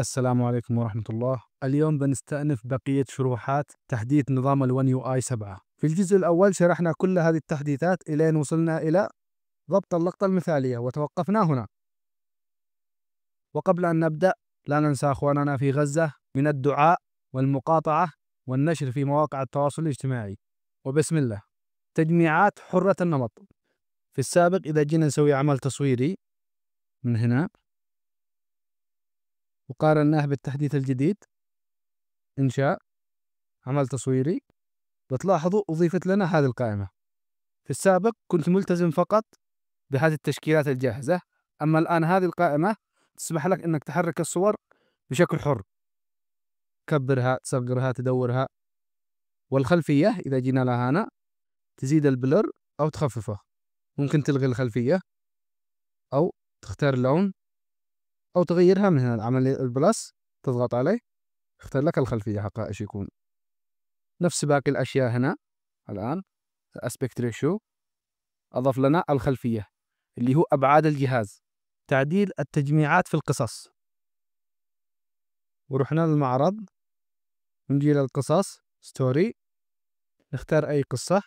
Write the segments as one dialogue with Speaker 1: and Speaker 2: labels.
Speaker 1: السلام عليكم ورحمة الله اليوم بنستأنف بقية شروحات تحديث نظام الـ 1 يو اي 7 في الجزء الأول شرحنا كل هذه التحديثات إلين وصلنا إلى ضبط اللقطة المثالية وتوقفنا هنا وقبل أن نبدأ لا ننسى أخواننا في غزة من الدعاء والمقاطعة والنشر في مواقع التواصل الاجتماعي وبسم الله تجميعات حرة النمط في السابق إذا جينا نسوي عمل تصويري من هنا وقارناه بالتحديث الجديد إنشاء عمل تصويري بتلاحظوا أضيفت لنا هذه القائمة في السابق كنت ملتزم فقط بهذه التشكيلات الجاهزة أما الآن هذه القائمة تسمح لك أنك تحرك الصور بشكل حر كبرها تصغرها تدورها والخلفية إذا جينا لها هنا تزيد البلر أو تخففه ممكن تلغي الخلفية أو تختار لون أو تغيرها من هنا العملية البلس تضغط عليه اختار لك الخلفية حقها ايش يكون نفس باقي الأشياء هنا الآن اسبكت ريشيو أضاف لنا الخلفية اللي هو أبعاد الجهاز تعديل التجميعات في القصص ورحنا للمعرض نجي للقصص ستوري نختار أي قصة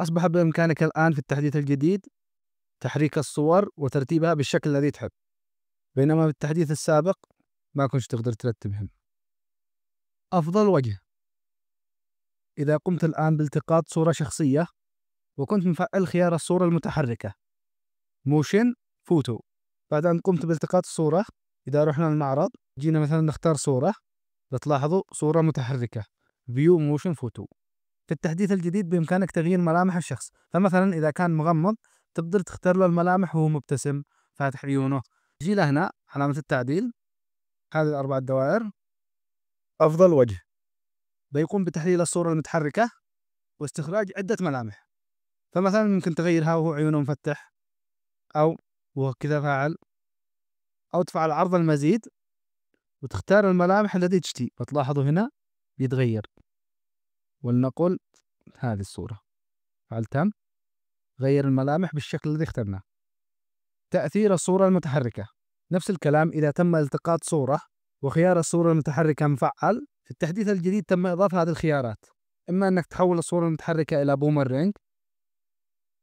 Speaker 1: أصبح بإمكانك الآن في التحديث الجديد تحريك الصور وترتيبها بالشكل الذي تحب بينما بالتحديث السابق ما كنت تقدر ترتبهم أفضل وجه إذا قمت الآن بالتقاط صورة شخصية وكنت مفعل خيار الصورة المتحركة موشن فوتو بعد أن قمت بالتقاط الصورة إذا رحنا المعرض جينا مثلا نختار صورة بتلاحظوا صورة متحركة فيو موشن فوتو في التحديث الجديد بإمكانك تغيير ملامح الشخص فمثلا إذا كان مغمض تقدر تختار له الملامح وهو مبتسم فاتح عيونه تجي لهنا علامة التعديل هذه الأربع دوائر أفضل وجه بيقوم بتحليل الصورة المتحركة واستخراج عدة ملامح فمثلا ممكن تغيرها وهو عيونه مفتح أو وهو كذا فاعل أو تفعل عرض المزيد وتختار الملامح التي تشتي فتلاحظوا هنا يتغير ولنقل هذه الصورة فعل تم غير الملامح بالشكل الذي اخترناه تأثير الصورة المتحركة نفس الكلام إذا تم التقاط صورة وخيار الصورة المتحركة مفعل في التحديث الجديد تم إضافة هذه الخيارات إما أنك تحول الصورة المتحركة إلى بومرينج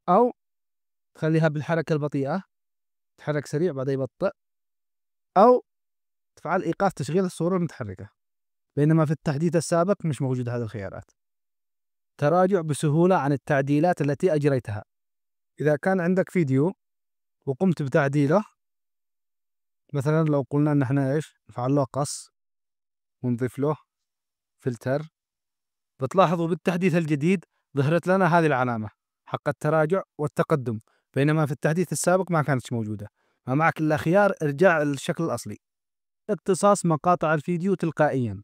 Speaker 1: أو تخليها بالحركة البطيئة تحرك سريع بعدين يبطئ أو تفعل إيقاف تشغيل الصورة المتحركة بينما في التحديث السابق مش موجود هذه الخيارات تراجع بسهولة عن التعديلات التي أجريتها إذا كان عندك فيديو وقمت بتعديله مثلا لو قلنا إن إحنا إيش نفعل له قص ونضيف له فلتر بتلاحظوا بالتحديث الجديد ظهرت لنا هذه العلامة حق التراجع والتقدم بينما في التحديث السابق ما كانتش موجودة ما معك إلا خيار إرجاع للشكل الأصلي اقتصاص مقاطع الفيديو تلقائيا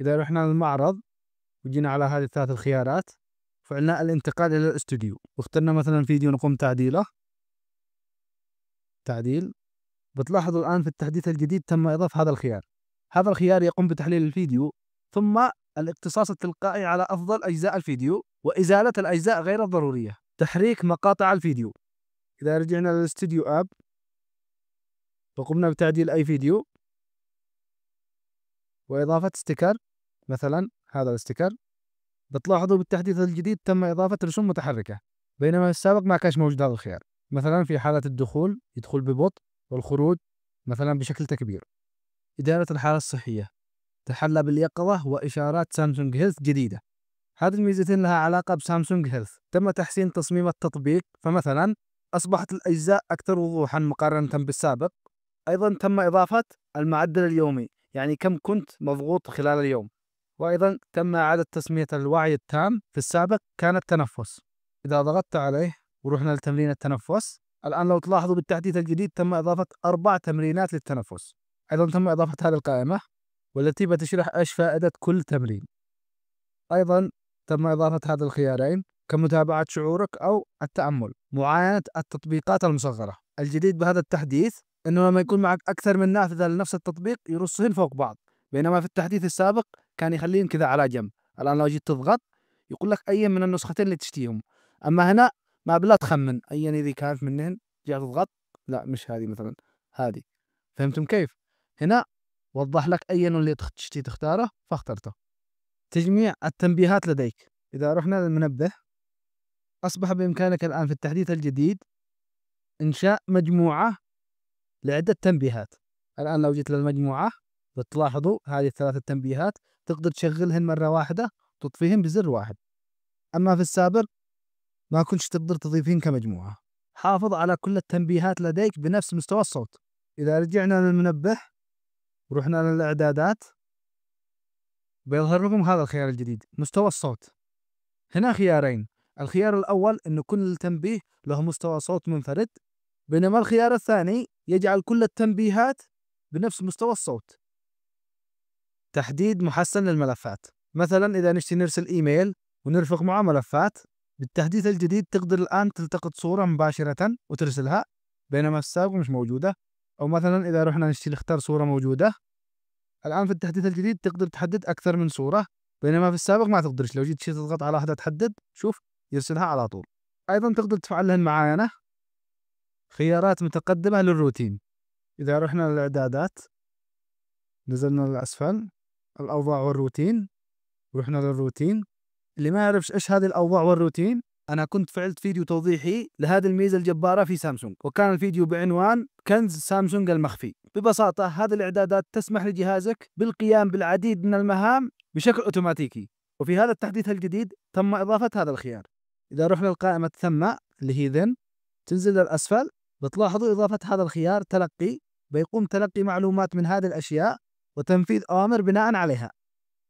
Speaker 1: إذا رحنا للمعرض وجينا على هذه الثلاث الخيارات فعلنا الانتقال إلى الاستوديو واخترنا مثلا فيديو نقوم تعديله تعديل بتلاحظوا الآن في التحديث الجديد تم إضافة هذا الخيار هذا الخيار يقوم بتحليل الفيديو ثم الاقتصاص التلقائي على أفضل أجزاء الفيديو وإزالة الأجزاء غير الضرورية تحريك مقاطع الفيديو إذا رجعنا للاستوديو آب وقمنا بتعديل أي فيديو وإضافة استيكر مثلا هذا الاستيكر بتلاحظوا بالتحديث الجديد تم إضافة رسوم متحركة بينما في السابق ما كانش موجود هذا الخيار مثلا في حالة الدخول يدخل ببطء والخروج مثلا بشكل تكبير إدارة الحالة الصحية تحلى باليقظة وإشارات سامسونج هيلث جديدة هذه الميزتين لها علاقة بسامسونج هيلث تم تحسين تصميم التطبيق فمثلا أصبحت الأجزاء أكثر وضوحا مقارنة بالسابق أيضا تم إضافة المعدل اليومي يعني كم كنت مضغوط خلال اليوم وأيضا تم إعادة تسمية الوعي التام في السابق كان التنفس إذا ضغطت عليه ورحنا لتمرين التنفس الآن لو تلاحظوا بالتحديث الجديد تم إضافة أربع تمرينات للتنفس أيضا تم إضافة هذه القائمة والتي بتشرح إيش فائدة كل تمرين أيضا تم إضافة هذا الخيارين كمتابعة شعورك أو التأمل معاينة التطبيقات المصغرة الجديد بهذا التحديث أنه لما يكون معك أكثر من نافذة لنفس التطبيق يرصهن فوق بعض بينما في التحديث السابق كان يخليهم كذا على جنب الآن لو جيت تضغط يقول لك أي من النسختين اللي تشتيهم أما هنا ما بلا تخمن أيا إذا كانت منهن جاء تضغط لا مش هذه مثلا هذه فهمتم كيف هنا وضح لك أيا اللي تشتي تختاره فاخترته تجميع التنبيهات لديك إذا رحنا للمنبه أصبح بإمكانك الآن في التحديث الجديد إنشاء مجموعة لعدة تنبيهات الآن لو جيت للمجموعة بتلاحظوا هذه الثلاث التنبيهات تقدر تشغلهن مرة واحدة وتطفيهن بزر واحد أما في السابق ما كنتش تقدر تضيفهن كمجموعة حافظ على كل التنبيهات لديك بنفس مستوى الصوت إذا رجعنا للمنبه ورحنا للإعدادات بيظهر لكم هذا الخيار الجديد مستوى الصوت هنا خيارين الخيار الأول أن كل تنبيه له مستوى صوت منفرد بينما الخيار الثاني يجعل كل التنبيهات بنفس مستوى الصوت تحديد محسن للملفات مثلا إذا نشتي نرسل إيميل ونرفق معه ملفات بالتحديث الجديد تقدر الآن تلتقط صورة مباشرة وترسلها بينما السابق مش موجودة أو مثلا إذا رحنا نشتي نختار صورة موجودة الآن في التحديث الجديد تقدر تحدد أكثر من صورة بينما في السابق ما تقدرش لو جيت تضغط على واحدة تحدد شوف يرسلها على طول أيضا تقدر تفعل لها المعاينة خيارات متقدمة للروتين إذا رحنا للإعدادات نزلنا للأسفل الاوضاع والروتين رحنا للروتين اللي ما يعرفش ايش هذه الاوضاع والروتين انا كنت فعلت فيديو توضيحي لهذه الميزه الجباره في سامسونج وكان الفيديو بعنوان كنز سامسونج المخفي ببساطه هذه الاعدادات تسمح لجهازك بالقيام بالعديد من المهام بشكل اوتوماتيكي وفي هذا التحديث الجديد تم اضافه هذا الخيار اذا رحنا لقائمه ثم اللي هي ذن تنزل للاسفل بتلاحظوا اضافه هذا الخيار تلقي بيقوم تلقي معلومات من هذه الاشياء وتنفيذ أوامر بناء عليها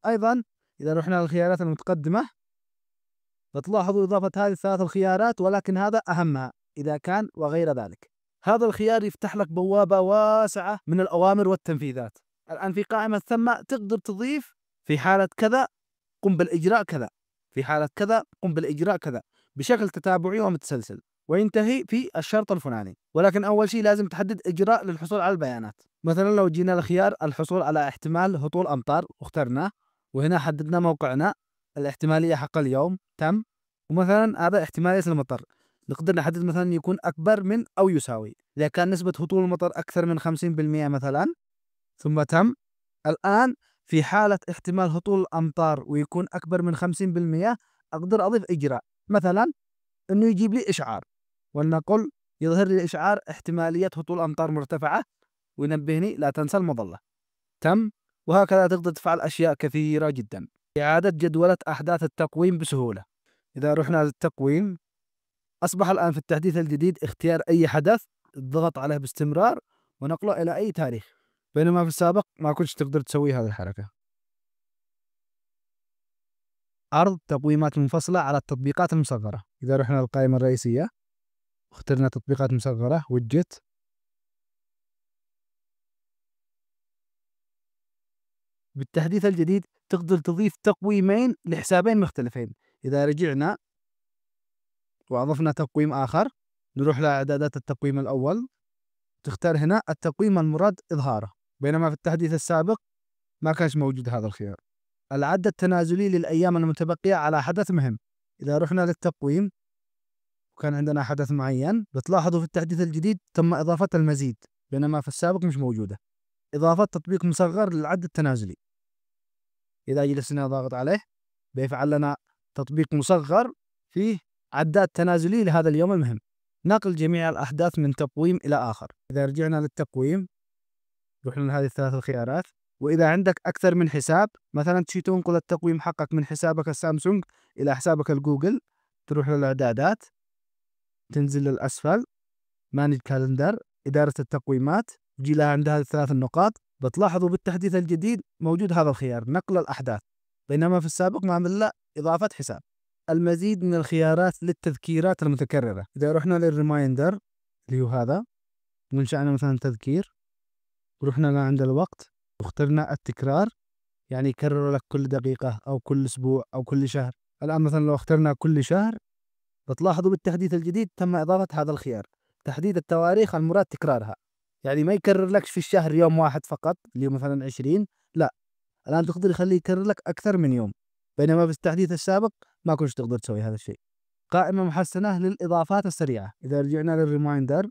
Speaker 1: أيضا إذا رحنا للخيارات المتقدمة فتلاحظوا إضافة هذه الثلاث الخيارات ولكن هذا أهمها إذا كان وغير ذلك هذا الخيار يفتح لك بوابة واسعة من الأوامر والتنفيذات الآن في قائمة ثم تقدر تضيف في حالة كذا قم بالإجراء كذا في حالة كذا قم بالإجراء كذا بشكل تتابعي ومتسلسل وينتهي في الشرط الفلاني ولكن أول شيء لازم تحدد إجراء للحصول على البيانات مثلا لو جينا لخيار الحصول على احتمال هطول أمطار واخترناه وهنا حددنا موقعنا الاحتمالية حق اليوم تم ومثلا هذا احتمالية المطر نقدر نحدد مثلا يكون أكبر من أو يساوي إذا كان نسبة هطول المطر أكثر من 50% مثلا ثم تم الآن في حالة احتمال هطول الأمطار ويكون أكبر من 50% أقدر أضيف إجراء مثلا أنه يجيب لي إشعار ولنقل يظهر لي إشعار احتمالية هطول أمطار مرتفعة وينبهني لا تنسى المظلة تم وهكذا تقدر تفعل أشياء كثيرة جدا إعادة جدولة أحداث التقويم بسهولة إذا رحنا للتقويم أصبح الآن في التحديث الجديد اختيار أي حدث الضغط عليه باستمرار ونقله إلى أي تاريخ بينما في السابق ما كنتش تقدر تسوي هذه الحركة عرض تقويمات منفصلة على التطبيقات المصغرة إذا رحنا للقائمة الرئيسية اخترنا تطبيقات مصغرة ويدجت بالتحديث الجديد تقدر تضيف تقويمين لحسابين مختلفين إذا رجعنا وأضفنا تقويم آخر نروح لإعدادات التقويم الأول تختار هنا التقويم المراد إظهاره بينما في التحديث السابق ما كانش موجود هذا الخيار العد التنازلي للأيام المتبقية على حدث مهم إذا رحنا للتقويم وكان عندنا حدث معين بتلاحظوا في التحديث الجديد تم إضافة المزيد بينما في السابق مش موجودة إضافة تطبيق مصغر للعد التنازلي إذا جلسنا ضاغط عليه بيفعل لنا تطبيق مصغر فيه عداد تنازلي لهذا اليوم المهم نقل جميع الأحداث من تقويم إلى آخر إذا رجعنا للتقويم رحنا لهذه الثلاث الخيارات وإذا عندك أكثر من حساب مثلا تشي تنقل التقويم حقك من حسابك السامسونج إلى حسابك الجوجل تروح للإعدادات تنزل للأسفل مانج كالندر إدارة التقويمات جي لها عند هذه الثلاث النقاط بتلاحظوا بالتحديث الجديد موجود هذا الخيار نقل الأحداث بينما في السابق ما عملنا إضافة حساب المزيد من الخيارات للتذكيرات المتكررة إذا رحنا للريمايندر اللي هو هذا ونشأنا مثلا تذكير ورحنا لعند الوقت واخترنا التكرار يعني يكرر لك كل دقيقة أو كل أسبوع أو كل شهر الآن مثلا لو اخترنا كل شهر بتلاحظوا بالتحديث الجديد تم إضافة هذا الخيار تحديد التواريخ المراد تكرارها يعني ما يكرر لكش في الشهر يوم واحد فقط اللي مثلا 20 لا الآن تقدر يخليه يكرر لك أكثر من يوم بينما في التحديث السابق ما كنتش تقدر تسوي هذا الشيء قائمة محسنة للإضافات السريعة إذا رجعنا للريمايندر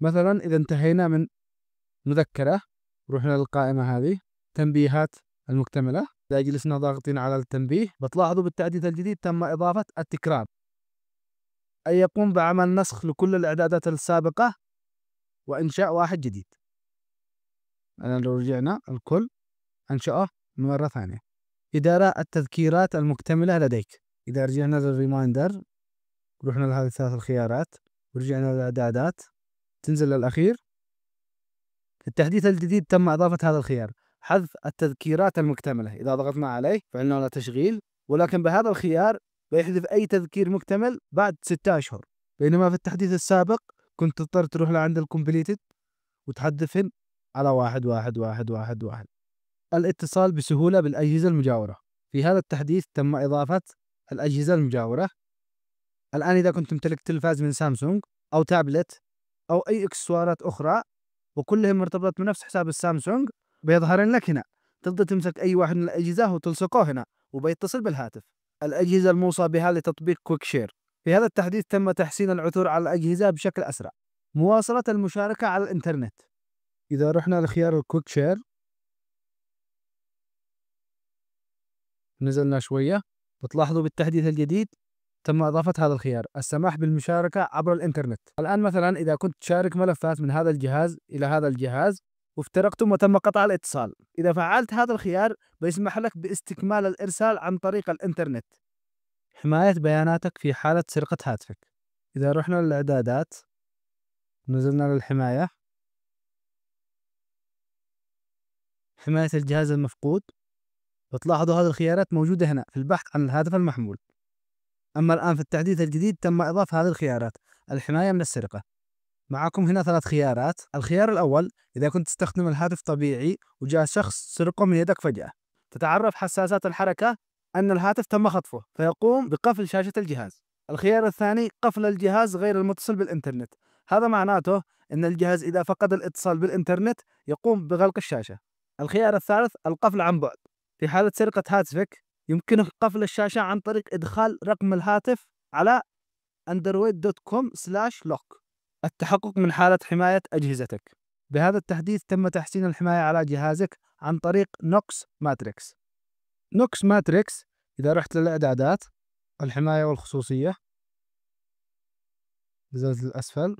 Speaker 1: مثلا إذا انتهينا من مذكرة رحنا للقائمة هذه تنبيهات المكتملة إذا جلسنا ضاغطين على التنبيه بتلاحظوا بالتحديث الجديد تم إضافة التكرار أن يقوم بعمل نسخ لكل الإعدادات السابقة وإنشاء واحد جديد الآن لو رجعنا الكل أنشأه مرة ثانية إدارة التذكيرات المكتملة لديك إذا رجعنا للريمايندر رحنا لهذه الثلاث الخيارات ورجعنا للإعدادات تنزل للأخير في التحديث الجديد تم إضافة هذا الخيار حذف التذكيرات المكتملة إذا ضغطنا عليه فعلنا له تشغيل ولكن بهذا الخيار ويحذف أي تذكير مكتمل بعد ستة أشهر بينما في التحديث السابق كنت تضطر تروح لعند الكومبليتد وتحذفهن على واحد واحد واحد واحد واحد الاتصال بسهولة بالأجهزة المجاورة في هذا التحديث تم إضافة الأجهزة المجاورة الآن إذا كنت تمتلك تلفاز من سامسونج أو تابلت أو أي إكسسوارات أخرى وكلها مرتبطة بنفس حساب السامسونج بيظهرن لك هنا تقدر تمسك أي واحد من الأجهزة وتلصقه هنا وبيتصل بالهاتف الأجهزة الموصى بها لتطبيق كويك شير في هذا التحديث تم تحسين العثور على الأجهزة بشكل أسرع مواصلة المشاركة على الإنترنت إذا رحنا لخيار الكويك شير نزلنا شوية بتلاحظوا بالتحديث الجديد تم إضافة هذا الخيار السماح بالمشاركة عبر الإنترنت الآن مثلا إذا كنت تشارك ملفات من هذا الجهاز إلى هذا الجهاز وافترقتم وتم قطع الاتصال إذا فعلت هذا الخيار بيسمح لك باستكمال الإرسال عن طريق الإنترنت حماية بياناتك في حالة سرقة هاتفك إذا رحنا للإعدادات نزلنا للحماية حماية الجهاز المفقود بتلاحظوا هذه الخيارات موجودة هنا في البحث عن الهاتف المحمول أما الآن في التحديث الجديد تم إضافة هذه الخيارات الحماية من السرقة معكم هنا ثلاث خيارات الخيار الأول إذا كنت تستخدم الهاتف طبيعي وجاء شخص سرقه من يدك فجأة تتعرف حساسات الحركة أن الهاتف تم خطفه فيقوم بقفل شاشة الجهاز الخيار الثاني قفل الجهاز غير المتصل بالإنترنت هذا معناته أن الجهاز إذا فقد الاتصال بالإنترنت يقوم بغلق الشاشة الخيار الثالث القفل عن بعد في حالة سرقة هاتفك يمكنك قفل الشاشة عن طريق إدخال رقم الهاتف على android.com/lock التحقق من حالة حماية أجهزتك بهذا التحديث تم تحسين الحماية على جهازك عن طريق نوكس ماتريكس نوكس ماتريكس إذا رحت للإعدادات الحماية والخصوصية نزلت للأسفل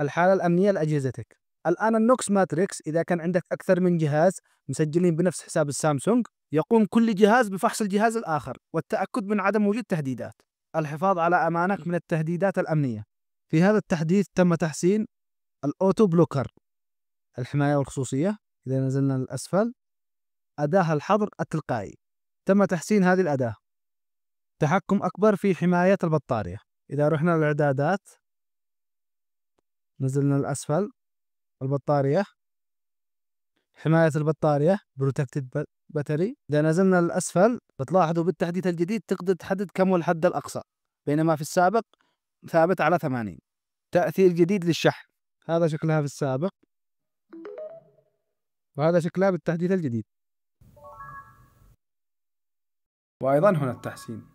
Speaker 1: الحالة الأمنية لأجهزتك الآن النوكس ماتريكس إذا كان عندك أكثر من جهاز مسجلين بنفس حساب السامسونج يقوم كل جهاز بفحص الجهاز الآخر والتأكد من عدم وجود تهديدات الحفاظ على أمانك من التهديدات الأمنية في هذا التحديث تم تحسين الأوتو بلوكر الحماية والخصوصية إذا نزلنا للأسفل أداة الحظر التلقائي تم تحسين هذه الأداة تحكم أكبر في حماية البطارية إذا رحنا للإعدادات نزلنا للأسفل البطارية حماية البطارية بروتكتد باتري إذا نزلنا للأسفل بتلاحظوا بالتحديث الجديد تقدر تحدد كم هو الحد الأقصى بينما في السابق ثابت على 80 تأثير جديد للشحن هذا شكلها في السابق وهذا شكلها بالتحديث الجديد وأيضا هنا التحسين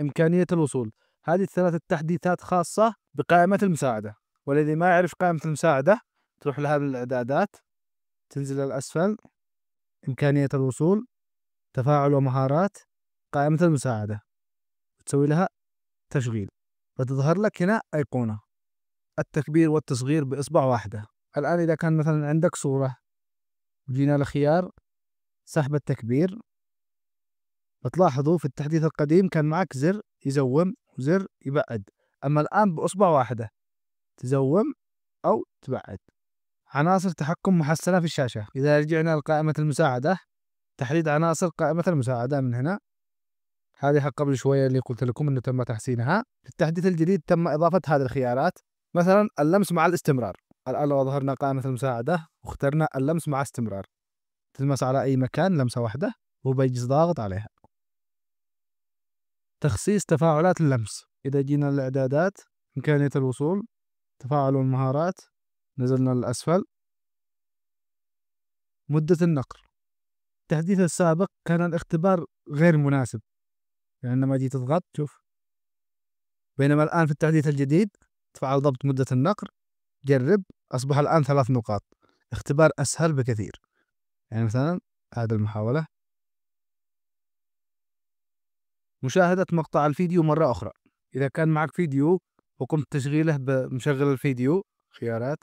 Speaker 1: إمكانية الوصول هذه الثلاث التحديثات خاصة بقائمة المساعدة والذي ما يعرف قائمة المساعدة تروح لها بالإعدادات تنزل للأسفل إمكانية الوصول تفاعل ومهارات قائمة المساعدة تسوي لها تشغيل فتظهر لك هنا أيقونة التكبير والتصغير بإصبع واحدة الآن إذا كان مثلا عندك صورة جينا لخيار سحب التكبير بتلاحظوا في التحديث القديم كان معك زر يزوم وزر يبعد أما الآن بإصبع واحدة تزوم أو تبعد عناصر تحكم محسنة في الشاشة إذا رجعنا لقائمة المساعدة تحديد عناصر قائمة المساعدة من هنا هذه قبل شوية اللي قلت لكم أنه تم تحسينها في التحديث الجديد تم إضافة هذه الخيارات مثلا اللمس مع الاستمرار الآن لو ظهرنا قائمة المساعدة واخترنا اللمس مع استمرار تلمس على أي مكان لمسة واحدة وبيجز ضاغط عليها تخصيص تفاعلات اللمس إذا جينا الإعدادات إمكانية الوصول تفاعل المهارات نزلنا للأسفل مدة النقر التحديث السابق كان الاختبار غير مناسب لأن يعني لما جيت تضغط شوف بينما الآن في التحديث الجديد تفعل ضبط مدة النقر جرب أصبح الآن ثلاث نقاط اختبار أسهل بكثير يعني مثلا هذه المحاولة مشاهدة مقطع الفيديو مرة أخرى إذا كان معك فيديو وقمت تشغيله بمشغل الفيديو خيارات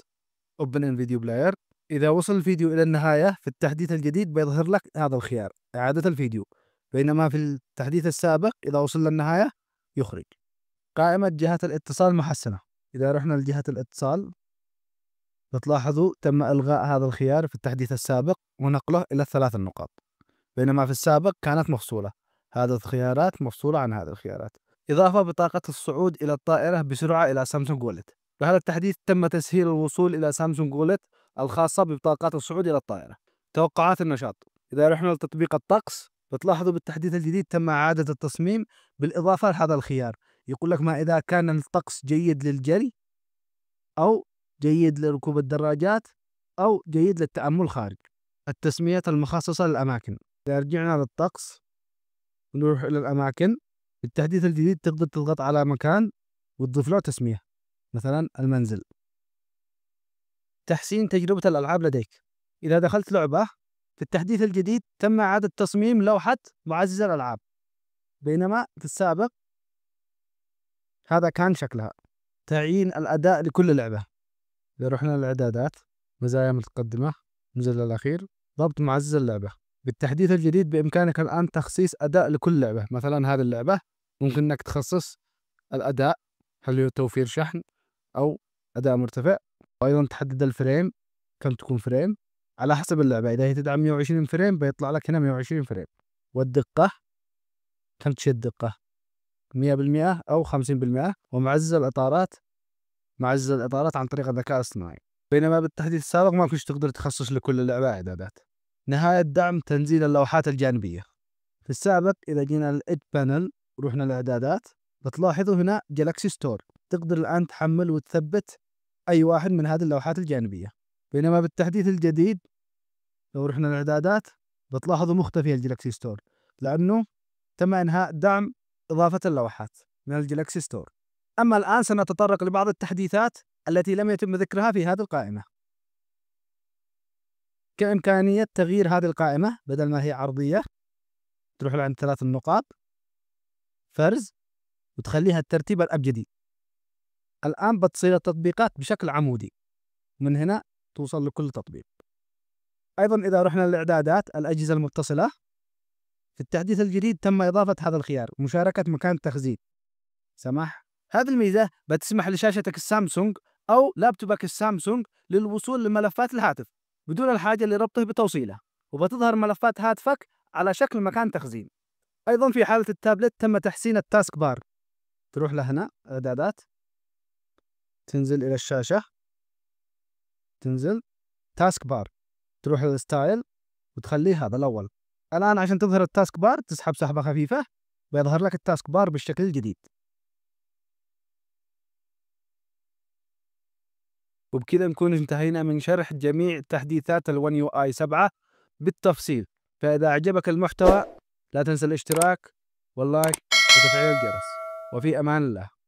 Speaker 1: Open in Video Player إذا وصل الفيديو إلى النهاية في التحديث الجديد بيظهر لك هذا الخيار إعادة الفيديو بينما في التحديث السابق إذا وصل للنهاية يخرج قائمة جهات الاتصال محسنة إذا رحنا لجهة الاتصال بتلاحظوا تم إلغاء هذا الخيار في التحديث السابق ونقله إلى الثلاث النقاط بينما في السابق كانت مفصولة هذه الخيارات مفصولة عن هذه الخيارات إضافة بطاقة الصعود إلى الطائرة بسرعة إلى سامسونج وولت بهذا التحديث تم تسهيل الوصول إلى سامسونج وولت الخاصة ببطاقات الصعود إلى الطائرة توقعات النشاط إذا رحنا لتطبيق الطقس بتلاحظوا بالتحديث الجديد تم إعادة التصميم بالإضافة لهذا الخيار يقول لك ما إذا كان الطقس جيد للجري أو جيد لركوب الدراجات أو جيد للتأمل خارج التسميات المخصصة للأماكن إذا رجعنا للطقس نروح إلى الأماكن بالتحديث الجديد تقدر تضغط على مكان وتضيف له تسمية مثلا المنزل تحسين تجربة الألعاب لديك إذا دخلت لعبة في التحديث الجديد تم إعادة تصميم لوحة معزز الألعاب بينما في السابق هذا كان شكلها تعيين الأداء لكل لعبة إذا رحنا للإعدادات مزايا متقدمة نزل الأخير ضبط معزز اللعبة بالتحديث الجديد بإمكانك الآن تخصيص أداء لكل لعبة مثلا هذه اللعبة ممكن أنك تخصص الأداء هل هو توفير شحن أو أداء مرتفع وأيضا تحدد الفريم كم تكون فريم على حسب اللعبه اذا هي تدعم 120 فريم بيطلع لك هنا 120 فريم والدقه كم تشيل الدقه 100% او 50% ومعزز الاطارات معزز الاطارات عن طريق الذكاء الاصطناعي بينما بالتحديث السابق ما كنتش تقدر تخصص لكل اللعبه اعدادات نهايه دعم تنزيل اللوحات الجانبيه في السابق اذا جينا للإد بانل ورحنا الاعدادات بتلاحظوا هنا جالكسي ستور تقدر الان تحمل وتثبت اي واحد من هذه اللوحات الجانبيه بينما بالتحديث الجديد لو رحنا الاعدادات بتلاحظوا مختفي الجلاكسي ستور لانه تم انهاء دعم اضافه اللوحات من الجلاكسي ستور اما الان سنتطرق لبعض التحديثات التي لم يتم ذكرها في هذه القائمه كامكانيه تغيير هذه القائمه بدل ما هي عرضيه تروح لعند ثلاث نقاط فرز وتخليها الترتيب الابجدي الان بتصير التطبيقات بشكل عمودي من هنا توصل لكل تطبيق ايضا اذا رحنا للاعدادات الاجهزه المتصله في التحديث الجديد تم اضافه هذا الخيار مشاركه مكان التخزين سماح هذه الميزه بتسمح لشاشتك السامسونج او لابتوبك السامسونج للوصول لملفات الهاتف بدون الحاجه لربطه بتوصيله وبتظهر ملفات هاتفك على شكل مكان تخزين ايضا في حاله التابلت تم تحسين التاسك بار تروح لهنا اعدادات تنزل الى الشاشه تنزل تاسك بار تروح للستايل وتخليه هذا الاول الان عشان تظهر التاسك بار تسحب سحبه خفيفه بيظهر لك التاسك بار بالشكل الجديد وبكذا نكون انتهينا من شرح جميع تحديثات الون يو اي 7 بالتفصيل فاذا اعجبك المحتوى لا تنسى الاشتراك واللايك وتفعيل الجرس وفي امان الله